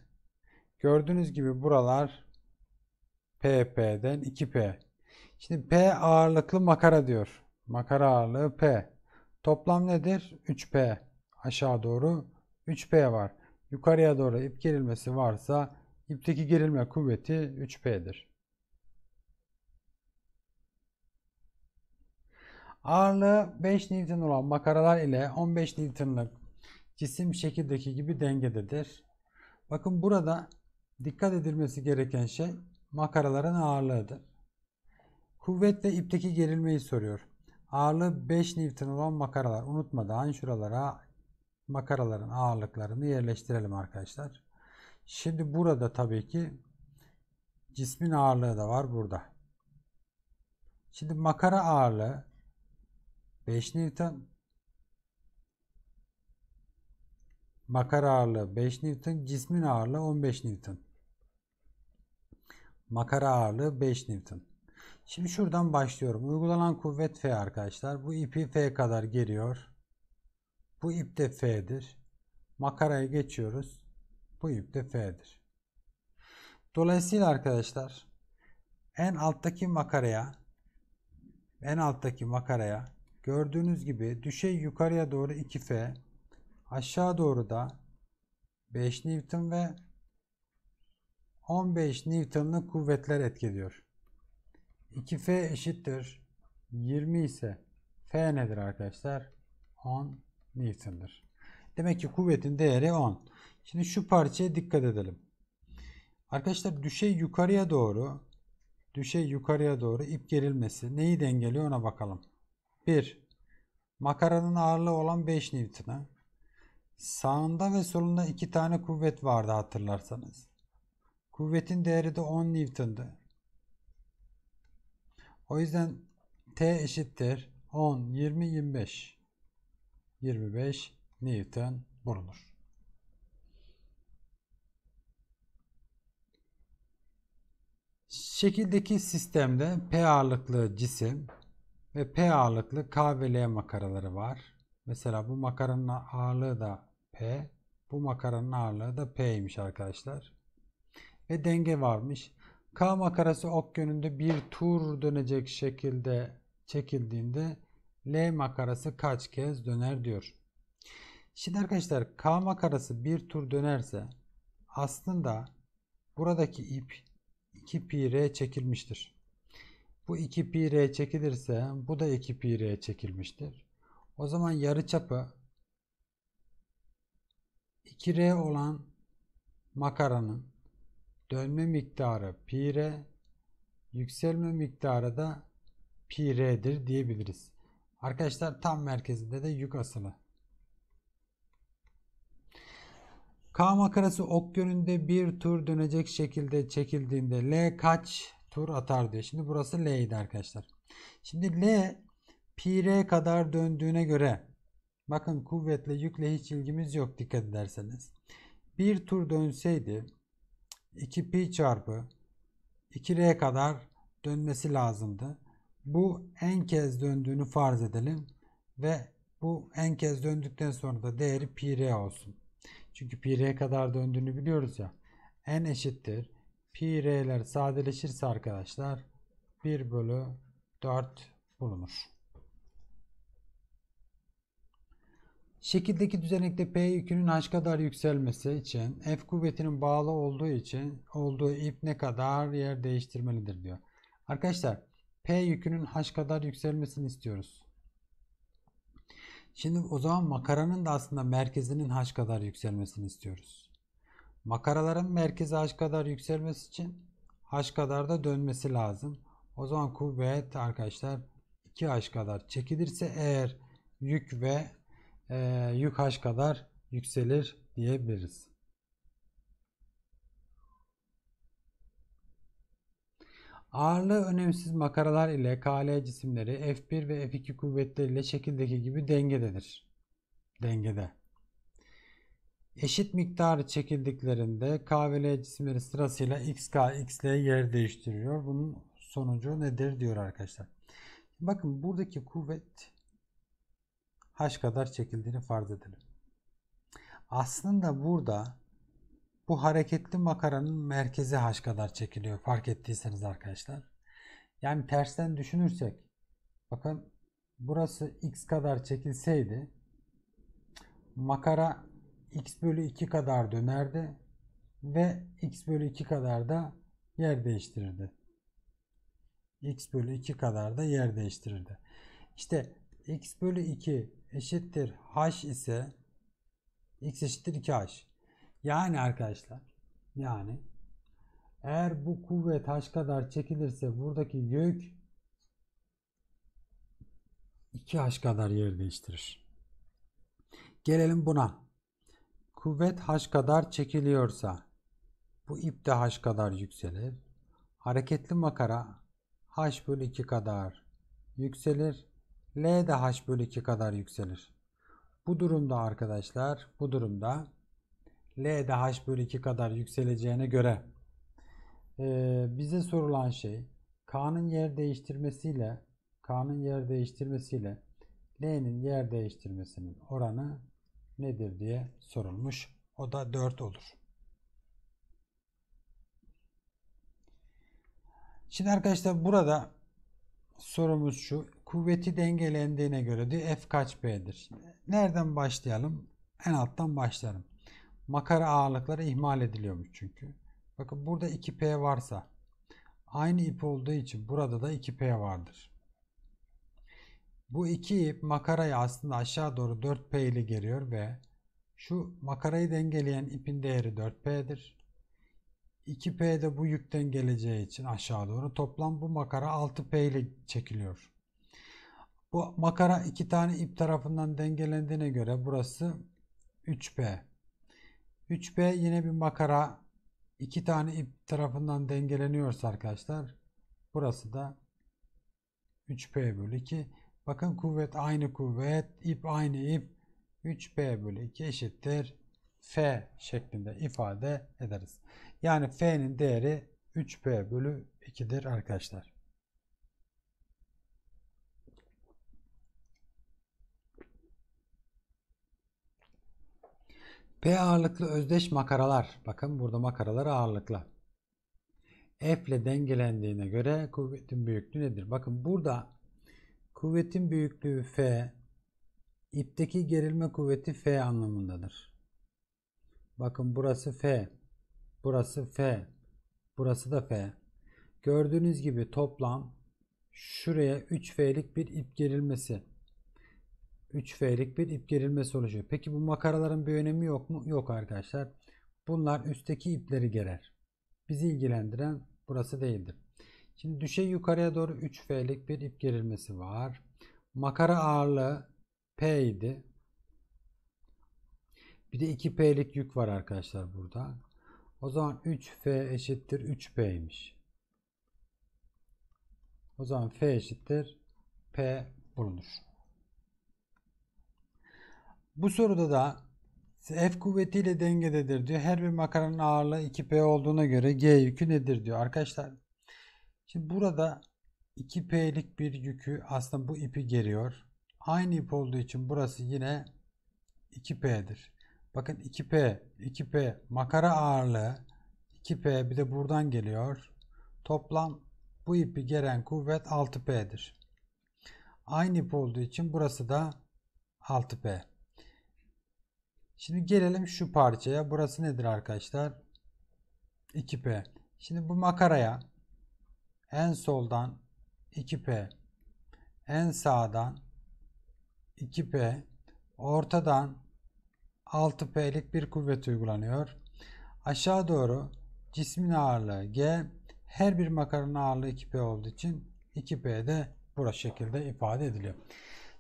Gördüğünüz gibi buralar p PP'den 2P. Şimdi P ağırlıklı makara diyor. Makara ağırlığı P. Toplam nedir? 3P. Aşağı doğru 3P var. Yukarıya doğru ip gerilmesi varsa ipteki gerilme kuvveti 3P'dir. Ağırlığı 5 Newton olan makaralar ile 15 Newton'lık cisim şekildeki gibi dengededir. Bakın burada dikkat edilmesi gereken şey makaraların ağırlığıdır. Kuvvetle ipteki gerilmeyi soruyor. Ağırlığı 5 Newton olan makaralar. Unutmadan şuralara makaraların ağırlıklarını yerleştirelim arkadaşlar. Şimdi burada tabii ki cismin ağırlığı da var burada. Şimdi makara ağırlığı 5 Newton makara ağırlığı 5 Newton cismin ağırlığı 15 Newton makara ağırlığı 5 Newton Şimdi şuradan başlıyorum. Uygulanan kuvvet F arkadaşlar. Bu ipi F kadar geliyor. Bu ip de F'dir. Makaraya geçiyoruz. Bu ip de F'dir. Dolayısıyla arkadaşlar en alttaki makaraya en alttaki makaraya gördüğünüz gibi düşey yukarıya doğru 2F aşağı doğru da 5 Newton ve 15 Newton'lık kuvvetler etkiliyor. 2f eşittir 20 ise f nedir arkadaşlar? 10 Newton'dır. Demek ki kuvvetin değeri 10. Şimdi şu parçaya dikkat edelim. Arkadaşlar düşey yukarıya doğru düşey yukarıya doğru ip gerilmesi neyi dengeliyor ona bakalım. 1. Makaranın ağırlığı olan 5 Newton'a sağında ve solunda 2 tane kuvvet vardı hatırlarsanız. Kuvvetin değeri de 10 Newton'dı. O yüzden T eşittir 10, 20, 25. 25 Newton bulunur. Şekildeki sistemde P ağırlıklı cisim ve P ağırlıklı K ve L makaraları var. Mesela bu makaranın ağırlığı da P, bu makaranın ağırlığı da P'ymiş arkadaşlar. Ve denge varmış. K makarası ok yönünde bir tur dönecek şekilde çekildiğinde L makarası kaç kez döner diyor. Şimdi arkadaşlar K makarası bir tur dönerse aslında buradaki ip 2 pi r çekilmiştir. Bu 2 pi r çekilirse bu da 2 pi r çekilmiştir. O zaman yarı yarıçapı 2r olan makaranın dönme miktarı pi r, yükselme miktarı da pi r'dir diyebiliriz. Arkadaşlar tam merkezinde de yük asılı. K makarası ok yönünde bir tur dönecek şekilde çekildiğinde L kaç tur atar diyor. Şimdi burası L'ydi arkadaşlar. Şimdi L pi r kadar döndüğüne göre bakın kuvvetle yükle hiç ilgimiz yok dikkat ederseniz. Bir tur dönseydi 2pi çarpı 2r kadar dönmesi lazımdı. Bu en kez döndüğünü farz edelim ve bu en kez döndükten sonra da değeri pi r olsun. Çünkü pi r kadar döndüğünü biliyoruz ya. n eşittir. Pi r'ler sadeleşirse arkadaşlar 1 bölü 4 bulunur. Şekildeki düzenekte P yükünün h kadar yükselmesi için F kuvvetinin bağlı olduğu için olduğu ip ne kadar yer değiştirmelidir diyor. Arkadaşlar P yükünün h kadar yükselmesini istiyoruz. Şimdi o zaman makaranın da aslında merkezinin h kadar yükselmesini istiyoruz. Makaraların merkezi h kadar yükselmesi için h kadar da dönmesi lazım. O zaman kuvvet arkadaşlar 2h kadar çekilirse eğer yük ve e, yük kadar yükselir diyebiliriz. Ağırlığı önemsiz makaralar ile KL cisimleri F1 ve F2 kuvvetleriyle şekildeki gibi dengededir. Dengede. Eşit miktarı çekildiklerinde K ve L cisimleri sırasıyla XK, XL yer değiştiriyor. Bunun sonucu nedir diyor arkadaşlar. Bakın buradaki kuvvet Haş kadar çekildiğini farz edelim. Aslında burada bu hareketli makaranın merkezi haş kadar çekiliyor fark ettiyseniz arkadaşlar. Yani tersten düşünürsek bakın burası x kadar çekilseydi makara x bölü 2 kadar dönerdi ve x bölü 2 kadar da yer değiştirirdi. x bölü 2 kadar da yer değiştirirdi. İşte x bölü 2 eşittir h ise x eşittir 2h. Yani arkadaşlar yani eğer bu kuvvet h kadar çekilirse buradaki yük 2h kadar yer değiştirir. Gelelim buna. Kuvvet h kadar çekiliyorsa bu ip de h kadar yükselir. Hareketli makara h bölü 2 kadar yükselir. L de H bölü 2 kadar yükselir. Bu durumda arkadaşlar bu durumda L de H bölü 2 kadar yükseleceğine göre e, bize sorulan şey K'nın yer değiştirmesiyle K'nın yer değiştirmesiyle L'nin yer değiştirmesinin oranı nedir diye sorulmuş. O da 4 olur. Şimdi arkadaşlar burada sorumuz şu kuvveti dengelendiğine göre diyor F kaç p'dir? Nereden başlayalım? En alttan başlarım. Makara ağırlıkları ihmal ediliyormuş çünkü. Bakın burada 2P varsa aynı ip olduğu için burada da 2P vardır. Bu iki ip makarayı aslında aşağı doğru 4P ile geliyor ve şu makarayı dengeleyen ipin değeri 4P'dir. 2P de bu yükten geleceği için aşağı doğru toplam bu makara 6P ile çekiliyor. Bu makara iki tane ip tarafından dengelendiğine göre burası 3B. 3B yine bir makara iki tane ip tarafından dengeleniyorsa arkadaşlar burası da 3B bölü 2. Bakın kuvvet aynı kuvvet, ip aynı ip. 3B bölü 2 eşittir F şeklinde ifade ederiz. Yani F'nin değeri 3B bölü 2'dir arkadaşlar. P ağırlıklı özdeş makaralar. Bakın burada makaralar ağırlıklı. F ile dengelendiğine göre kuvvetin büyüklüğü nedir? Bakın burada kuvvetin büyüklüğü F, ipteki gerilme kuvveti F anlamındadır. Bakın burası F, burası F, burası da F. Gördüğünüz gibi toplam şuraya 3F'lik bir ip gerilmesi 3F'lik bir ip gerilmesi oluşuyor. Peki bu makaraların bir önemi yok mu? Yok arkadaşlar. Bunlar üstteki ipleri gerer. Bizi ilgilendiren burası değildir. Şimdi düşey yukarıya doğru 3F'lik bir ip gerilmesi var. Makara ağırlığı P idi. Bir de 2P'lik yük var arkadaşlar burada. O zaman 3F eşittir 3P'ymiş. O zaman F eşittir P bulunur. Bu soruda da F kuvvetiyle dengededir diyor. Her bir makaranın ağırlığı 2P olduğuna göre G yükü nedir diyor arkadaşlar. Şimdi burada 2P'lik bir yükü aslında bu ipi geriyor. Aynı ip olduğu için burası yine 2P'dir. Bakın 2P, 2P makara ağırlığı 2P bir de buradan geliyor. Toplam bu ipi geren kuvvet 6P'dir. Aynı ip olduğu için burası da 6P. Şimdi gelelim şu parçaya. Burası nedir arkadaşlar? 2P. Şimdi bu makaraya en soldan 2P, en sağdan 2P, ortadan 6P'lik bir kuvvet uygulanıyor. Aşağı doğru cismin ağırlığı G, her bir makaranın ağırlığı 2P olduğu için 2P de bu şekilde ifade ediliyor.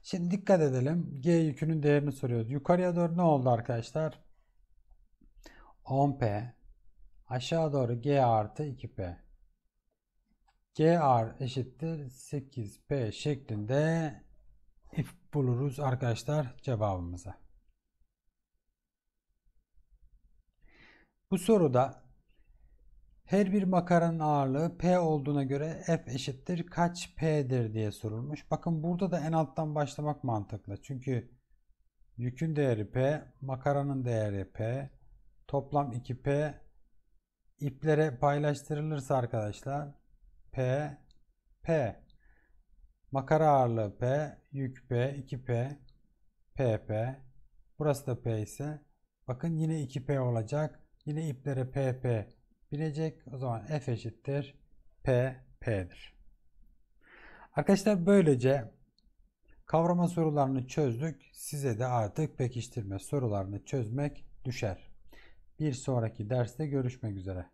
Şimdi dikkat edelim. G yükünün değerini soruyoruz. Yukarıya doğru ne oldu arkadaşlar? 10P. Aşağı doğru G artı 2P. G artı eşittir 8P şeklinde if buluruz arkadaşlar cevabımıza. Bu soruda her bir makaranın ağırlığı P olduğuna göre F eşittir kaç P'dir diye sorulmuş. Bakın burada da en alttan başlamak mantıklı. Çünkü yükün değeri P, makaranın değeri P, toplam 2P iplere paylaştırılırsa arkadaşlar P, P. Makara ağırlığı P, yük P, 2P, p p. Burası da P ise bakın yine 2P olacak. Yine iplere p p bilecek. O zaman F eşittir P, P'dir. Arkadaşlar böylece kavrama sorularını çözdük. Size de artık pekiştirme sorularını çözmek düşer. Bir sonraki derste görüşmek üzere.